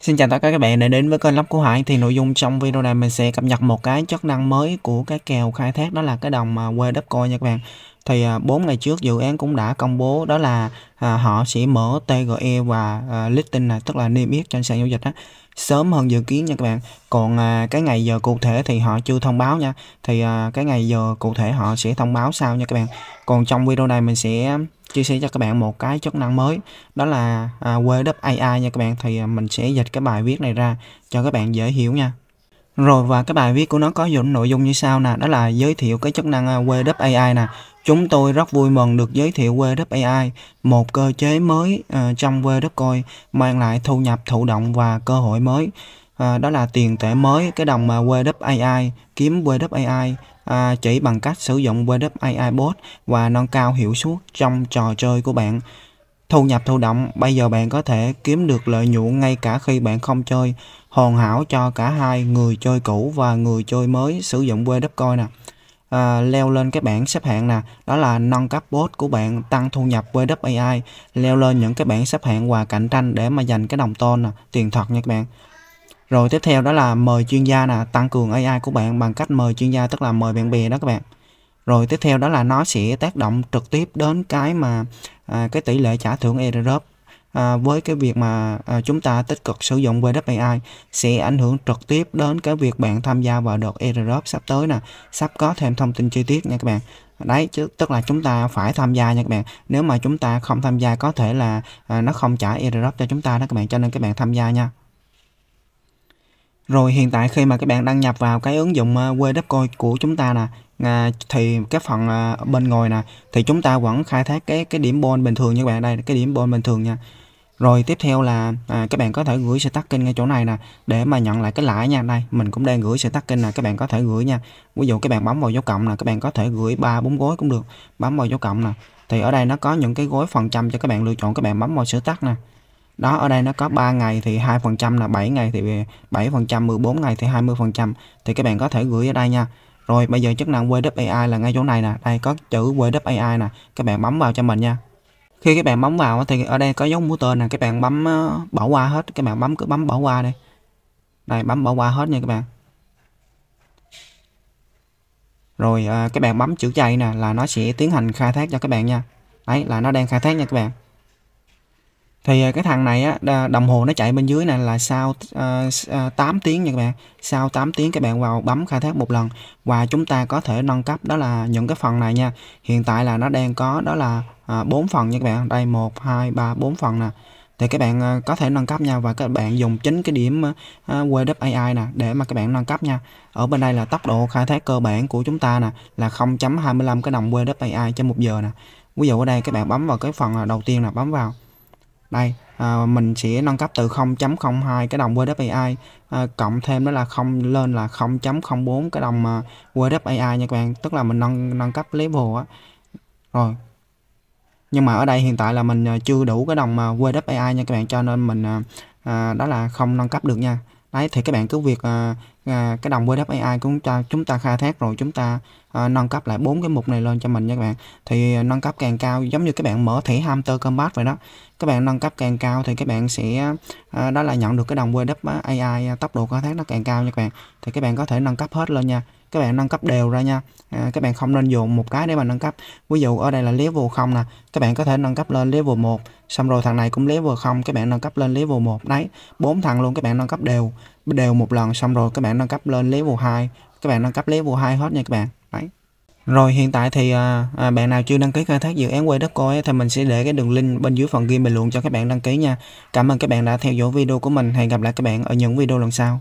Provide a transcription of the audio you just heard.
Xin chào tất cả các bạn đã đến với kênh Lóc của Hải Thì nội dung trong video này mình sẽ cập nhật một cái chức năng mới của cái kèo khai thác đó là cái đồng mà quê đắp coi nha các bạn Thì 4 à, ngày trước dự án cũng đã công bố đó là à, họ sẽ mở TGE và à, listing này tức là niêm yết trên sàn giao dịch á sớm hơn dự kiến nha các bạn còn à, cái ngày giờ cụ thể thì họ chưa thông báo nha thì à, cái ngày giờ cụ thể họ sẽ thông báo sau nha các bạn còn trong video này mình sẽ chia sẻ cho các bạn một cái chức năng mới đó là à, web AI nha các bạn thì à, mình sẽ dịch cái bài viết này ra cho các bạn dễ hiểu nha rồi và cái bài viết của nó có dụng nội dung như sau nè đó là giới thiệu cái chức năng à, web AI nè chúng tôi rất vui mừng được giới thiệu web AI một cơ chế mới à, trong web Coin mang lại thu nhập thụ động và cơ hội mới à, đó là tiền tệ mới cái đồng mà WAI kiếm WAI à, chỉ bằng cách sử dụng WAI bot và nâng cao hiệu suất trong trò chơi của bạn thu nhập thụ động bây giờ bạn có thể kiếm được lợi nhuận ngay cả khi bạn không chơi hoàn hảo cho cả hai người chơi cũ và người chơi mới sử dụng WAI coin nè à, leo lên cái bảng xếp hạng nè đó là nâng cấp bot của bạn tăng thu nhập WAI leo lên những cái bảng xếp hạng và cạnh tranh để mà giành cái đồng tôn nè tiền thật nha các bạn rồi tiếp theo đó là mời chuyên gia nè, tăng cường AI của bạn bằng cách mời chuyên gia tức là mời bạn bè đó các bạn. Rồi tiếp theo đó là nó sẽ tác động trực tiếp đến cái mà à, cái tỷ lệ trả thưởng airdrop à, với cái việc mà à, chúng ta tích cực sử dụng AI sẽ ảnh hưởng trực tiếp đến cái việc bạn tham gia vào đợt airdrop sắp tới nè sắp có thêm thông tin chi tiết nha các bạn đấy chứ tức là chúng ta phải tham gia nha các bạn nếu mà chúng ta không tham gia có thể là à, nó không trả airdrop cho chúng ta đó các bạn cho nên các bạn tham gia nha rồi hiện tại khi mà các bạn đăng nhập vào cái ứng dụng ờ, WebDepCoin của chúng ta nè à, thì cái phần à, bên ngoài nè thì chúng ta vẫn khai thác cái cái điểm bon bình thường như bạn đây cái điểm bon bình thường nha rồi tiếp theo là à, các bạn có thể gửi stack kênh ngay chỗ này nè để mà nhận lại cái lãi nha đây mình cũng đang gửi stack kênh nè các bạn có thể gửi nha ví dụ các bạn bấm vào dấu cộng nè các bạn có thể gửi ba bốn gói cũng được bấm vào dấu cộng nè thì ở đây nó có những cái gói phần trăm cho các bạn lựa chọn các bạn bấm vào stack nè đó ở đây nó có 3 ngày thì 2% là 7 ngày thì 7% 14 ngày thì 20% thì các bạn có thể gửi ở đây nha rồi bây giờ chức năng WebAI là ngay chỗ này nè đây có chữ WebAI nè các bạn bấm vào cho mình nha khi các bạn bấm vào thì ở đây có dấu mũi tên nè các bạn bấm ờ, bỏ qua hết các bạn bấm cứ bấm bỏ qua đi đây bấm bỏ qua hết nha các bạn rồi ờ, các bạn bấm chữ chay nè là nó sẽ tiến hành khai thác cho các bạn nha đấy là nó đang khai thác nha các bạn thì à, cái thằng này á đồng hồ nó chạy bên dưới này là sau uh, ờ, 8 ờ, tiếng nha các bạn sau 8 tiếng các bạn vào bấm khai thác một lần và chúng ta có thể nâng cấp đó là những cái phần này nha hiện tại là nó đang có đó là uh, phần nha các bạn đây 1 2 3 4 phần nè thì các bạn ờ, có thể nâng cấp nha và các bạn dùng chính cái điểm web AI nè để mà các bạn nâng cấp nha ở bên đây là tốc độ khai thác cơ bản của chúng ta nè là 0.25 cái đồng web AI trên một giờ nè ví dụ ở đây các bạn bấm vào cái phần à, đầu tiên là bấm vào đây à, mình sẽ nâng cấp từ 0.02 cái đồng WDAI à, cộng thêm đó là không lên là 0.04 cái đồng à, nha các bạn tức là mình nâng nâng cấp level á rồi nhưng mà ở đây hiện tại là mình à, chưa đủ cái đồng à, nha các bạn cho nên mình à, à, đó là không nâng cấp được nha đấy thì các bạn cứ việc à, à, cái đồng WDF AI cũng cho chúng ta khai thác rồi chúng ta à, nâng cấp lại bốn cái mục này lên cho mình nha các bạn thì à, nâng cấp càng cao giống như các bạn mở thẻ hamster combat vậy đó các bạn nâng cấp càng cao thì các bạn sẽ à, đó là nhận được cái đồng WDF AI à, tốc độ khai thác nó càng cao nha các bạn thì các bạn có thể nâng cấp hết lên nha các bạn nâng cấp đều ra nha à, các bạn không nên dùng một cái để mà nâng cấp ví dụ ở đây là level 0 nè các bạn có thể nâng cấp lên level 1 xong rồi thằng này cũng level 0 các bạn nâng cấp lên level 1 đấy bốn thằng luôn các bạn nâng cấp đều đều một lần xong rồi các bạn nâng cấp lên level 2 các bạn nâng cấp level 2 hết nha các bạn đấy rồi hiện tại thì à, à, bạn nào chưa đăng ký khai thác dự án quay đất coi thì mình sẽ để cái đường link bên dưới phần ghi bình luận cho các bạn đăng ký nha. Cảm ơn các bạn đã theo dõi video của mình. Hẹn gặp lại các bạn ở những video lần sau.